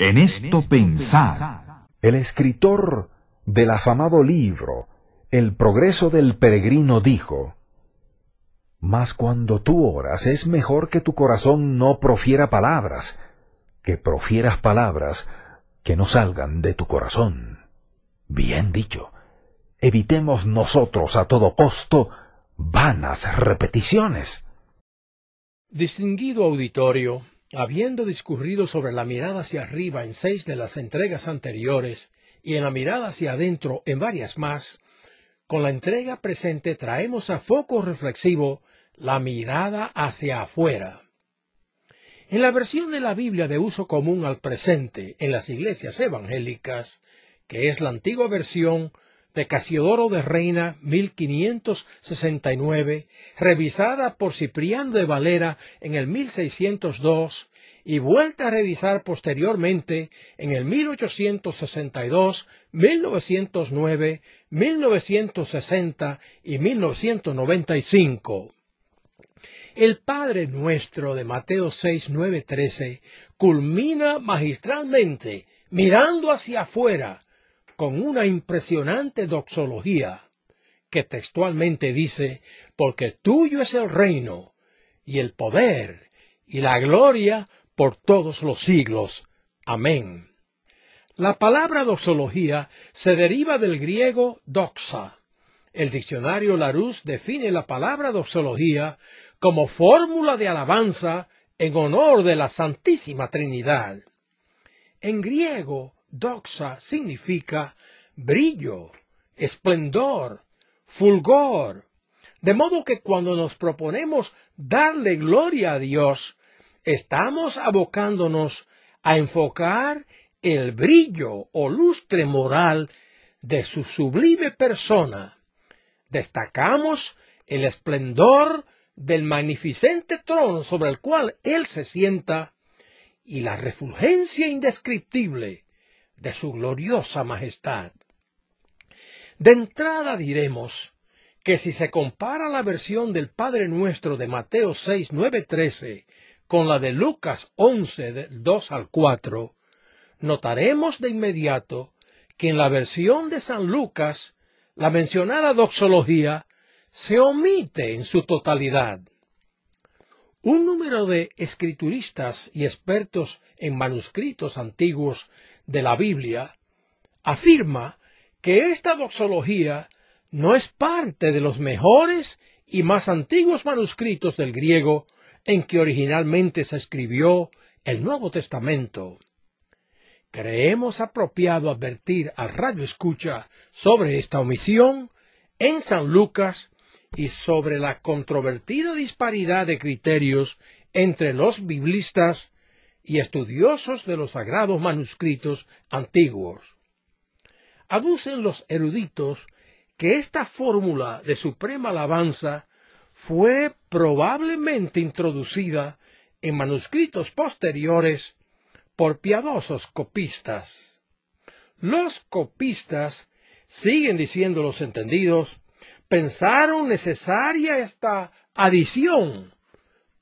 En esto pensar. El escritor del afamado libro El progreso del peregrino dijo, Mas cuando tú oras es mejor que tu corazón no profiera palabras, que profieras palabras que no salgan de tu corazón. Bien dicho, evitemos nosotros a todo costo vanas repeticiones. Distinguido auditorio, Habiendo discurrido sobre la mirada hacia arriba en seis de las entregas anteriores y en la mirada hacia adentro en varias más, con la entrega presente traemos a foco reflexivo la mirada hacia afuera. En la versión de la Biblia de uso común al presente en las iglesias evangélicas, que es la antigua versión de Casiodoro de Reina 1569, revisada por Cipriano de Valera en el 1602 y vuelta a revisar posteriormente en el 1862, 1909, 1960 y 1995. El Padre Nuestro de Mateo 6, 9, 13 culmina magistralmente mirando hacia afuera con una impresionante doxología que textualmente dice, porque tuyo es el reino y el poder y la gloria por todos los siglos. Amén. La palabra doxología se deriva del griego doxa. El diccionario Larousse define la palabra doxología como fórmula de alabanza en honor de la Santísima Trinidad. En griego, Doxa significa brillo, esplendor, fulgor. De modo que cuando nos proponemos darle gloria a Dios, estamos abocándonos a enfocar el brillo o lustre moral de su sublime persona. Destacamos el esplendor del magnificente trono sobre el cual Él se sienta y la refulgencia indescriptible de su gloriosa majestad. De entrada diremos que si se compara la versión del Padre Nuestro de Mateo 6, 9, 13 con la de Lucas 11, 2 al 4, notaremos de inmediato que en la versión de San Lucas la mencionada doxología se omite en su totalidad. Un número de escrituristas y expertos en manuscritos antiguos de la Biblia afirma que esta doxología no es parte de los mejores y más antiguos manuscritos del griego en que originalmente se escribió el Nuevo Testamento. Creemos apropiado advertir a radio escucha sobre esta omisión en San Lucas y sobre la controvertida disparidad de criterios entre los biblistas y estudiosos de los sagrados manuscritos antiguos. Aducen los eruditos que esta fórmula de suprema alabanza fue probablemente introducida en manuscritos posteriores por piadosos copistas. Los copistas, siguen diciendo los entendidos, pensaron necesaria esta adición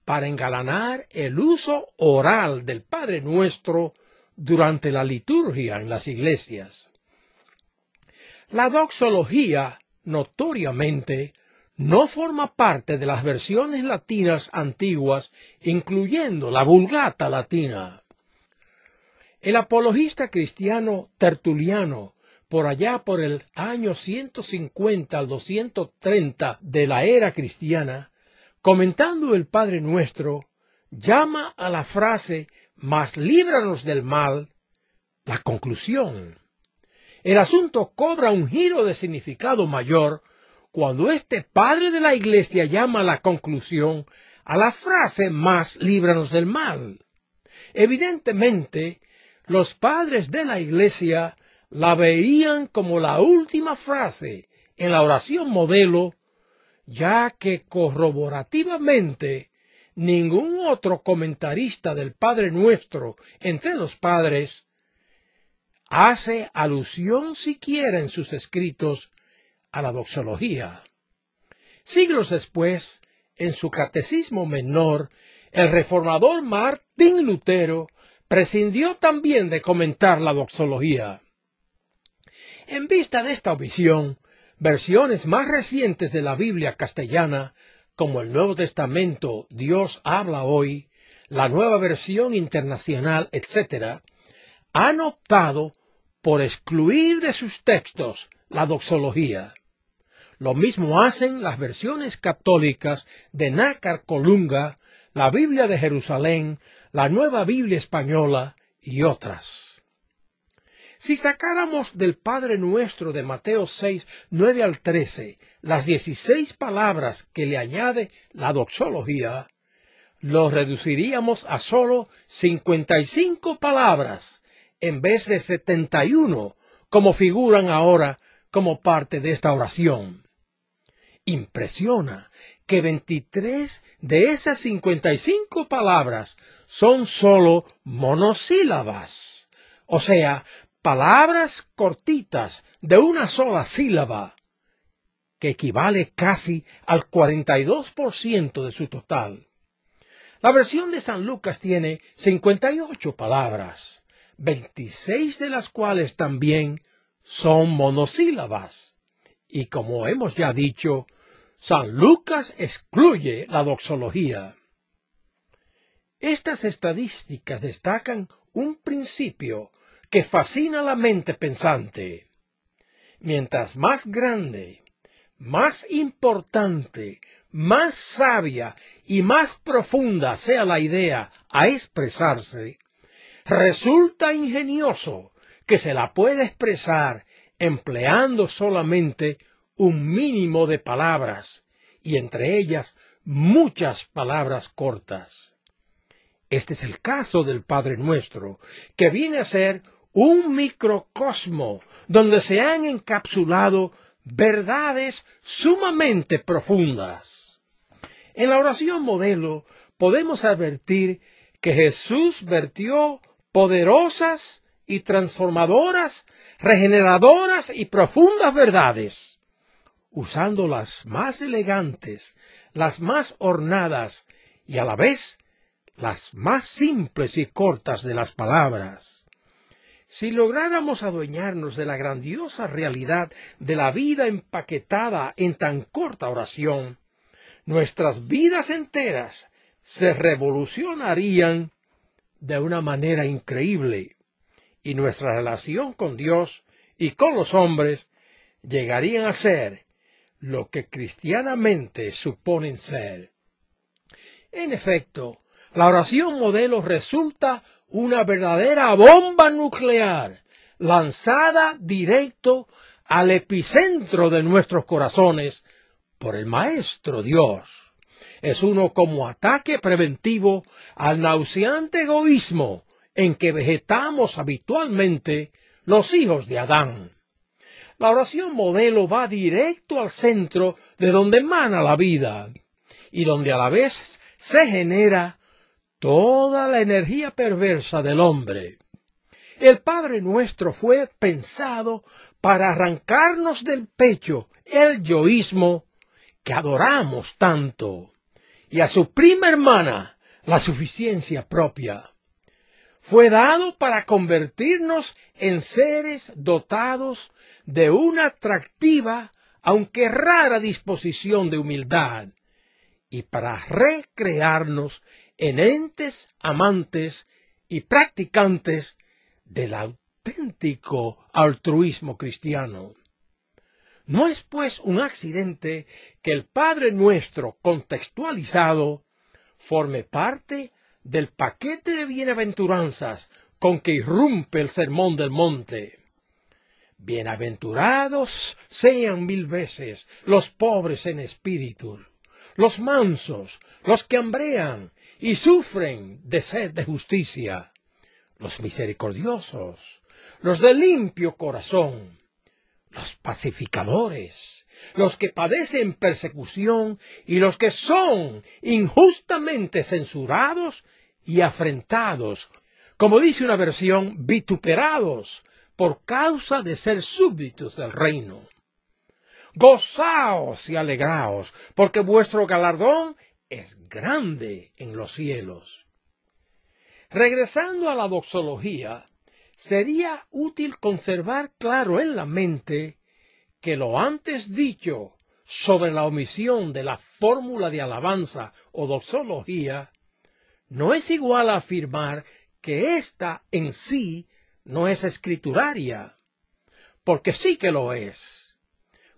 para engalanar el uso oral del Padre Nuestro durante la liturgia en las iglesias. La doxología, notoriamente, no forma parte de las versiones latinas antiguas, incluyendo la vulgata latina. El apologista cristiano Tertuliano por allá por el año 150 al 230 de la era cristiana, comentando el Padre Nuestro, llama a la frase mas líbranos del mal, la conclusión. El asunto cobra un giro de significado mayor cuando este padre de la iglesia llama a la conclusión a la frase más líbranos del mal. Evidentemente, los padres de la iglesia la veían como la última frase en la oración modelo, ya que corroborativamente ningún otro comentarista del Padre Nuestro entre los padres hace alusión siquiera en sus escritos a la doxología. Siglos después, en su Catecismo Menor, el reformador Martín Lutero prescindió también de comentar la doxología. En vista de esta omisión, versiones más recientes de la Biblia castellana, como el Nuevo Testamento, Dios habla hoy, la nueva versión internacional, etc., han optado por excluir de sus textos la doxología. Lo mismo hacen las versiones católicas de Nácar Colunga, la Biblia de Jerusalén, la Nueva Biblia Española y otras. Si sacáramos del Padre nuestro de Mateo 6, 9 al 13, las 16 palabras que le añade la doxología, lo reduciríamos a solo 55 palabras en vez de 71 como figuran ahora como parte de esta oración. Impresiona que 23 de esas 55 palabras son solo monosílabas, o sea, palabras cortitas de una sola sílaba, que equivale casi al 42% de su total. La versión de San Lucas tiene 58 palabras, 26 de las cuales también son monosílabas. Y como hemos ya dicho, San Lucas excluye la doxología. Estas estadísticas destacan un principio que fascina la mente pensante. Mientras más grande, más importante, más sabia y más profunda sea la idea a expresarse, resulta ingenioso que se la pueda expresar empleando solamente un mínimo de palabras, y entre ellas muchas palabras cortas. Este es el caso del Padre Nuestro, que viene a ser un microcosmo donde se han encapsulado verdades sumamente profundas. En la oración modelo podemos advertir que Jesús vertió poderosas y transformadoras, regeneradoras y profundas verdades, usando las más elegantes, las más ornadas y a la vez las más simples y cortas de las palabras. Si lográramos adueñarnos de la grandiosa realidad de la vida empaquetada en tan corta oración, nuestras vidas enteras se revolucionarían de una manera increíble y nuestra relación con Dios y con los hombres llegarían a ser lo que cristianamente suponen ser. En efecto, la oración modelo resulta una verdadera bomba nuclear lanzada directo al epicentro de nuestros corazones por el Maestro Dios. Es uno como ataque preventivo al nauseante egoísmo en que vegetamos habitualmente los hijos de Adán. La oración modelo va directo al centro de donde emana la vida y donde a la vez se genera toda la energía perversa del hombre. El Padre nuestro fue pensado para arrancarnos del pecho el yoísmo que adoramos tanto y a su prima hermana la suficiencia propia. Fue dado para convertirnos en seres dotados de una atractiva, aunque rara disposición de humildad, y para recrearnos en entes amantes y practicantes del auténtico altruismo cristiano. No es pues un accidente que el Padre nuestro contextualizado forme parte del paquete de bienaventuranzas con que irrumpe el sermón del monte. Bienaventurados sean mil veces los pobres en espíritu, los mansos, los que hambrean y sufren de sed de justicia, los misericordiosos, los de limpio corazón, los pacificadores, los que padecen persecución y los que son injustamente censurados y afrentados, como dice una versión, vituperados por causa de ser súbditos del reino gozaos y alegraos, porque vuestro galardón es grande en los cielos. Regresando a la doxología, sería útil conservar claro en la mente que lo antes dicho sobre la omisión de la fórmula de alabanza o doxología no es igual a afirmar que ésta en sí no es escrituraria, porque sí que lo es.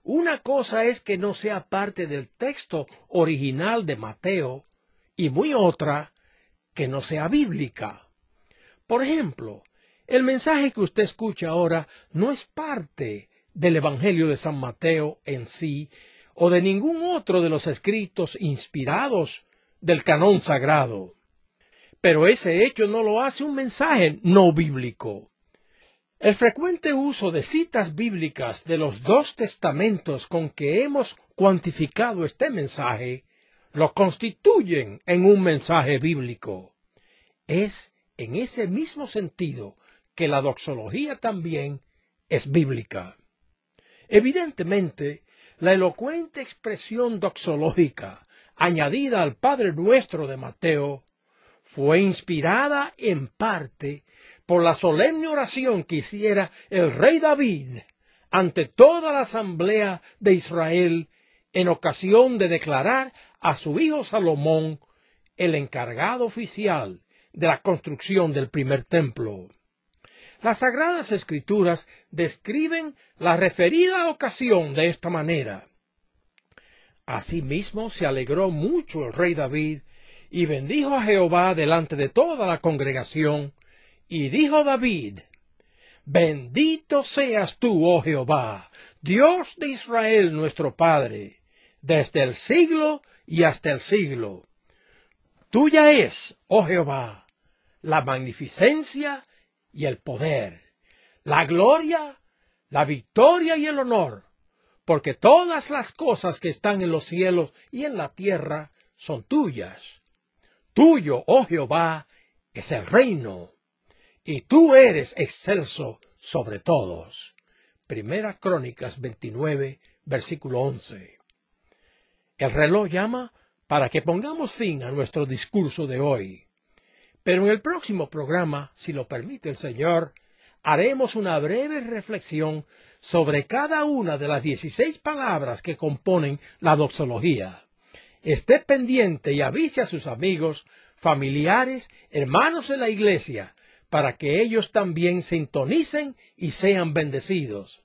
Una cosa es que no sea parte del texto original de Mateo y muy otra que no sea bíblica. Por ejemplo, el mensaje que usted escucha ahora no es parte del Evangelio de San Mateo en sí o de ningún otro de los escritos inspirados del canón sagrado. Pero ese hecho no lo hace un mensaje no bíblico. El frecuente uso de citas bíblicas de los dos testamentos con que hemos cuantificado este mensaje lo constituyen en un mensaje bíblico. Es en ese mismo sentido que la doxología también es bíblica. Evidentemente, la elocuente expresión doxológica añadida al Padre Nuestro de Mateo fue inspirada en parte por la solemne oración que hiciera el rey David ante toda la asamblea de Israel en ocasión de declarar a su hijo Salomón el encargado oficial de la construcción del primer templo. Las sagradas escrituras describen la referida ocasión de esta manera. Asimismo se alegró mucho el rey David y bendijo a Jehová delante de toda la congregación y dijo David, Bendito seas tú, oh Jehová, Dios de Israel nuestro Padre, desde el siglo y hasta el siglo. Tuya es, oh Jehová, la magnificencia y el poder, la gloria, la victoria y el honor, porque todas las cosas que están en los cielos y en la tierra son tuyas. Tuyo, oh Jehová, es el reino y tú eres excelso sobre todos. Primera Crónicas 29, versículo 11. El reloj llama para que pongamos fin a nuestro discurso de hoy. Pero en el próximo programa, si lo permite el Señor, haremos una breve reflexión sobre cada una de las dieciséis palabras que componen la doxología. Esté pendiente y avise a sus amigos, familiares, hermanos de la iglesia para que ellos también sintonicen y sean bendecidos.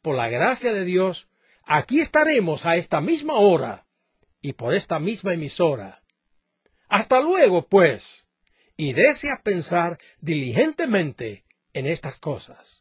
Por la gracia de Dios, aquí estaremos a esta misma hora y por esta misma emisora. Hasta luego, pues, y desea pensar diligentemente en estas cosas.